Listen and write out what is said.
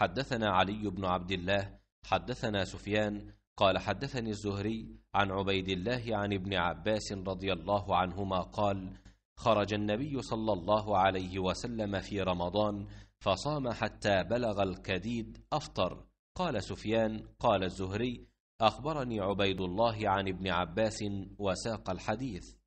حدثنا علي بن عبد الله حدثنا سفيان قال حدثني الزهري عن عبيد الله عن ابن عباس رضي الله عنهما قال خرج النبي صلى الله عليه وسلم في رمضان فصام حتى بلغ الكديد أفطر قال سفيان قال الزهري أخبرني عبيد الله عن ابن عباس وساق الحديث